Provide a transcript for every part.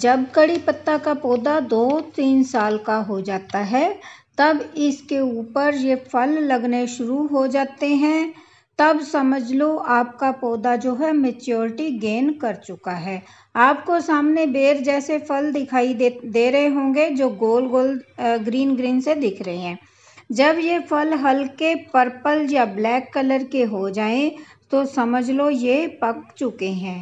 जब कड़ी पत्ता का पौधा दो तीन साल का हो जाता है तब इसके ऊपर ये फल लगने शुरू हो जाते हैं तब समझ लो आपका पौधा जो है मेच्योरिटी गेन कर चुका है आपको सामने बेर जैसे फल दिखाई दे दे रहे होंगे जो गोल गोल ग्रीन ग्रीन से दिख रहे हैं जब ये फल हल्के पर्पल या ब्लैक कलर के हो जाएं तो समझ लो ये पक चुके हैं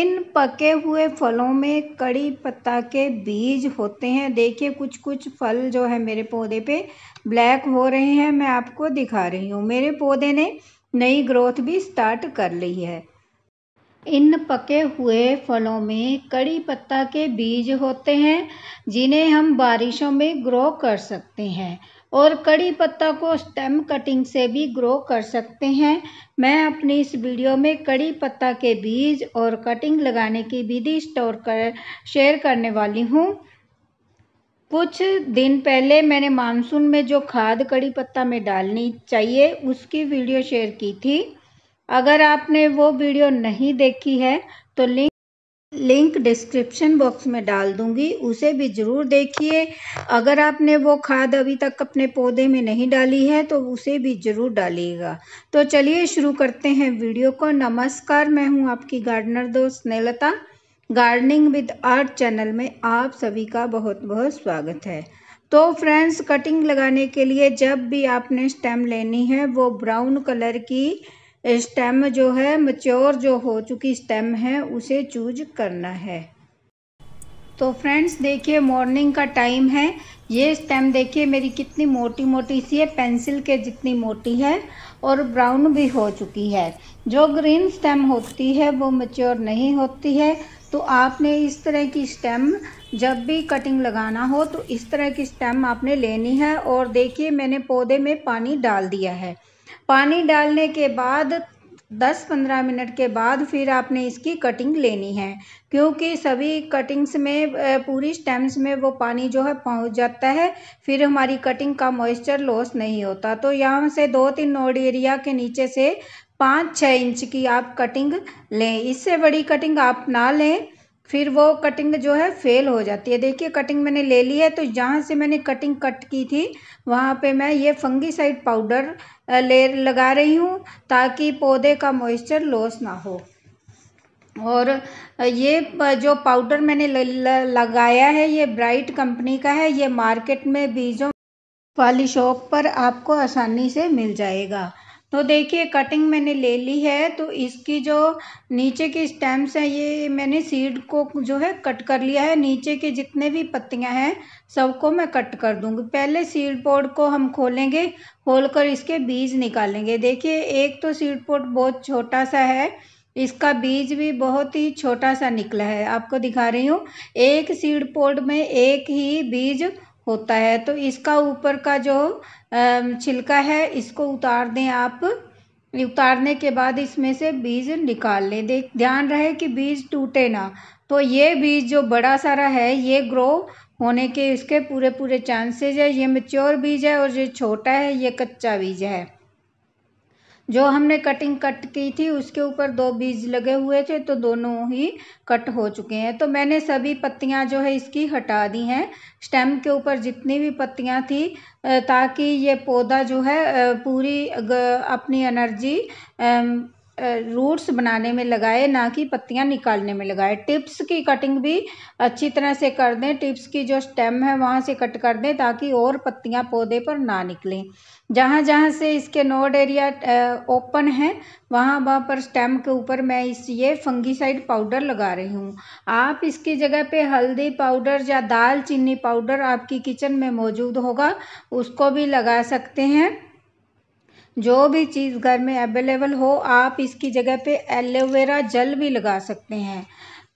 इन पके हुए फलों में कड़ी पत्ता के बीज होते हैं देखिए कुछ कुछ फल जो है मेरे पौधे पे ब्लैक हो रहे हैं मैं आपको दिखा रही हूँ मेरे पौधे ने नई ग्रोथ भी स्टार्ट कर ली है इन पके हुए फलों में कड़ी पत्ता के बीज होते हैं जिन्हें हम बारिशों में ग्रो कर सकते हैं और कड़ी पत्ता को स्टेम कटिंग से भी ग्रो कर सकते हैं मैं अपनी इस वीडियो में कड़ी पत्ता के बीज और कटिंग लगाने की विधि स्टोर कर शेयर करने वाली हूँ कुछ दिन पहले मैंने मानसून में जो खाद कड़ी पत्ता में डालनी चाहिए उसकी वीडियो शेयर की थी अगर आपने वो वीडियो नहीं देखी है तो लिंक लिंक डिस्क्रिप्शन बॉक्स में डाल दूंगी उसे भी ज़रूर देखिए अगर आपने वो खाद अभी तक अपने पौधे में नहीं डाली है तो उसे भी ज़रूर डालिएगा तो चलिए शुरू करते हैं वीडियो को नमस्कार मैं हूँ आपकी गार्डनर दोस्त Nelta gardening with art channel में आप सभी का बहुत बहुत स्वागत है तो फ्रेंड्स कटिंग लगाने के लिए जब भी आपने स्टेम लेनी है वो ब्राउन कलर की स्टेम जो है मच्योर जो हो चुकी स्टेम है उसे चूज करना है तो फ्रेंड्स देखिए मॉर्निंग का टाइम है ये स्टेम देखिए मेरी कितनी मोटी मोटी सी है पेंसिल के जितनी मोटी है और ब्राउन भी हो चुकी है जो ग्रीन स्टेम होती है वो मच्योर नहीं होती है तो आपने इस तरह की स्टेम जब भी कटिंग लगाना हो तो इस तरह की स्टेम आपने लेनी है और देखिए मैंने पौधे में पानी डाल दिया है पानी डालने के बाद दस पंद्रह मिनट के बाद फिर आपने इसकी कटिंग लेनी है क्योंकि सभी कटिंग्स में पूरी स्टेम्स में वो पानी जो है पहुंच जाता है फिर हमारी कटिंग का मॉइस्चर लॉस नहीं होता तो यहाँ से दो तीन नोड एरिया के नीचे से पाँच छः इंच की आप कटिंग लें इससे बड़ी कटिंग आप ना लें फिर वो कटिंग जो है फ़ेल हो जाती है देखिए कटिंग मैंने ले ली है तो जहाँ से मैंने कटिंग कट की थी वहाँ पे मैं ये फंगीसाइड पाउडर ले लगा रही हूँ ताकि पौधे का मॉइस्चर लॉस ना हो और ये जो पाउडर मैंने लगाया है ये ब्राइट कंपनी का है ये मार्केट में बीजों वाली शॉप पर आपको आसानी से मिल जाएगा तो देखिए कटिंग मैंने ले ली है तो इसकी जो नीचे की स्टेम्स हैं ये मैंने सीड को जो है कट कर लिया है नीचे के जितने भी पत्तियां हैं सबको मैं कट कर दूंगी पहले सीड पोर्ट को हम खोलेंगे खोल कर इसके बीज निकालेंगे देखिए एक तो सीड पोर्ट बहुत छोटा सा है इसका बीज भी बहुत ही छोटा सा निकला है आपको दिखा रही हूँ एक सीड पोर्ट में एक ही बीज होता है तो इसका ऊपर का जो छिलका है इसको उतार दें आप उतारने के बाद इसमें से बीज निकाल लें देख ध्यान रहे कि बीज टूटे ना तो ये बीज जो बड़ा सारा है ये ग्रो होने के इसके पूरे पूरे चांसेज है ये मेच्योर बीज है और जो छोटा है ये कच्चा बीज है जो हमने कटिंग कट की थी उसके ऊपर दो बीज लगे हुए थे तो दोनों ही कट हो चुके हैं तो मैंने सभी पत्तियां जो है इसकी हटा दी हैं स्टेम के ऊपर जितनी भी पत्तियां थी ताकि ये पौधा जो है पूरी अपनी एनर्जी रूट्स बनाने में लगाए ना कि पत्तियां निकालने में लगाए टिप्स की कटिंग भी अच्छी तरह से कर दें टिप्स की जो स्टेम है वहाँ से कट कर दें ताकि और पत्तियां पौधे पर ना निकलें जहाँ जहाँ से इसके नोड एरिया ओपन है वहाँ वहाँ पर स्टेम के ऊपर मैं इस ये फंगीसाइड पाउडर लगा रही हूँ आप इसकी जगह पे हल्दी पाउडर या दालचीनी पाउडर आपकी किचन में मौजूद होगा उसको भी लगा सकते हैं जो भी चीज़ घर में अवेलेबल हो आप इसकी जगह पे एलोवेरा जल भी लगा सकते हैं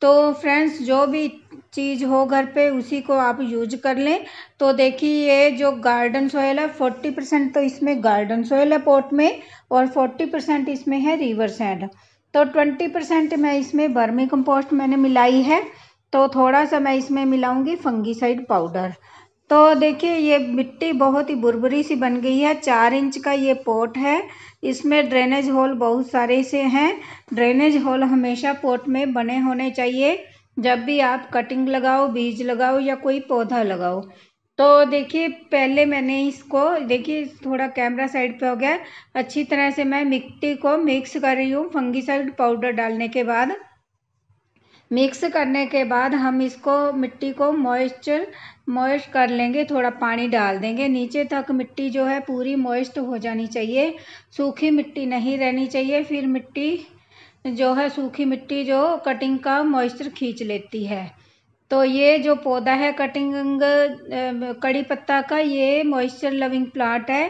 तो फ्रेंड्स जो भी चीज़ हो घर पे उसी को आप यूज कर लें तो देखिए ये जो गार्डन सोयल है फोर्टी परसेंट तो इसमें गार्डन सोयल है पोट में और फोर्टी परसेंट इसमें है रिवर सैंड तो ट्वेंटी परसेंट मैं इसमें बर्मी कंपोस्ट मैंने मिलाई है तो थोड़ा सा मैं इसमें मिलाऊंगी फंगीसाइड पाउडर तो देखिए ये मिट्टी बहुत ही भुरभुरी सी बन गई है चार इंच का ये पोट है इसमें ड्रेनेज होल बहुत सारे से हैं ड्रेनेज होल हमेशा पोट में बने होने चाहिए जब भी आप कटिंग लगाओ बीज लगाओ या कोई पौधा लगाओ तो देखिए पहले मैंने इसको देखिए थोड़ा कैमरा साइड पे हो गया अच्छी तरह से मैं मिट्टी को मिक्स कर रही हूँ फंगीसाइड पाउडर डालने के बाद मिक्स करने के बाद हम इसको मिट्टी को मॉइस्चर मॉइस्ट कर लेंगे थोड़ा पानी डाल देंगे नीचे तक मिट्टी जो है पूरी मॉइस्ट हो जानी चाहिए सूखी मिट्टी नहीं रहनी चाहिए फिर मिट्टी जो है सूखी मिट्टी जो कटिंग का मॉइस्चर खींच लेती है तो ये जो पौधा है कटिंग कड़ी पत्ता का ये मॉइस्चर लविंग प्लांट है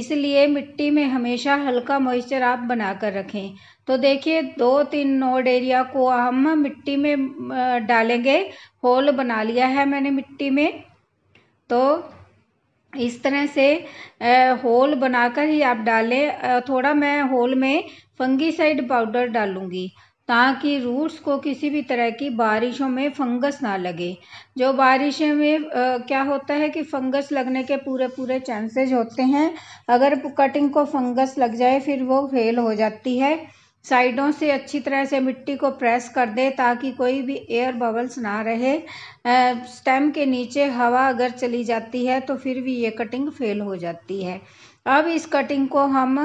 इसलिए मिट्टी में हमेशा हल्का मॉइस्चर आप बना कर रखें तो देखिए दो तीन नोड एरिया को हम मिट्टी में डालेंगे होल बना लिया है मैंने मिट्टी में तो इस तरह से होल बनाकर ही आप डालें थोड़ा मैं होल में फंगीसाइड पाउडर डालूँगी ताकि रूट्स को किसी भी तरह की बारिशों में फंगस ना लगे जो बारिशों में क्या होता है कि फंगस लगने के पूरे पूरे चांसेज होते हैं अगर कटिंग को फंगस लग जाए फिर वो फेल हो जाती है साइडों से अच्छी तरह से मिट्टी को प्रेस कर दे ताकि कोई भी एयर बबल्स ना रहे स्टेम के नीचे हवा अगर चली जाती है तो फिर भी ये कटिंग फेल हो जाती है अब इस कटिंग को हम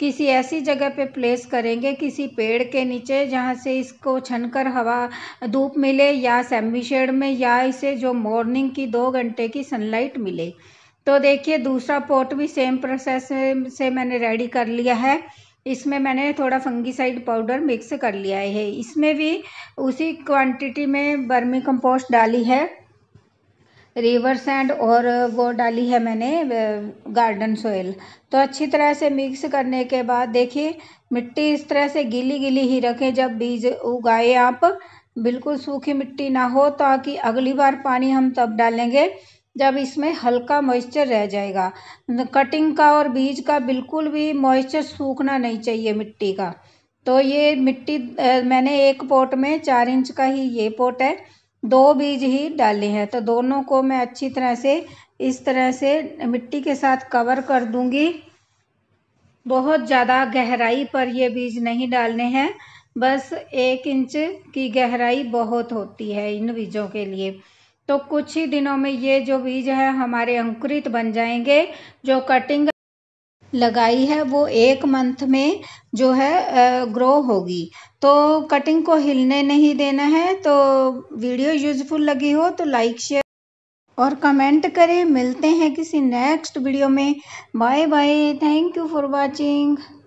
किसी ऐसी जगह पे प्लेस करेंगे किसी पेड़ के नीचे जहाँ से इसको छनकर हवा धूप मिले या सेमी शेड में या इसे जो मॉर्निंग की दो घंटे की सनलाइट मिले तो देखिए दूसरा पॉट भी सेम प्रोसेस से मैंने रेडी कर लिया है इसमें मैंने थोड़ा फंगीसाइड पाउडर मिक्स कर लिया है इसमें भी उसी क्वांटिटी में बर्मी कंपोस्ट डाली है रिवर सैंड और वो डाली है मैंने गार्डन सोयल तो अच्छी तरह से मिक्स करने के बाद देखिए मिट्टी इस तरह से गीली गीली ही रखें जब बीज उगाए आप बिल्कुल सूखी मिट्टी ना हो ताकि अगली बार पानी हम तब डालेंगे जब इसमें हल्का मॉइस्चर रह जाएगा कटिंग का और बीज का बिल्कुल भी मॉइस्चर सूखना नहीं चाहिए मिट्टी का तो ये मिट्टी मैंने एक पोट में चार इंच का ही ये पोट है दो बीज ही डाले हैं तो दोनों को मैं अच्छी तरह से इस तरह से मिट्टी के साथ कवर कर दूंगी बहुत ज़्यादा गहराई पर ये बीज नहीं डालने हैं बस एक इंच की गहराई बहुत होती है इन बीजों के लिए तो कुछ ही दिनों में ये जो बीज है हमारे अंकुरित बन जाएंगे जो कटिंग लगाई है वो एक मंथ में जो है ग्रो होगी तो कटिंग को हिलने नहीं देना है तो वीडियो यूज़फुल लगी हो तो लाइक शेयर और कमेंट करें मिलते हैं किसी नेक्स्ट वीडियो में bye bye thank you for watching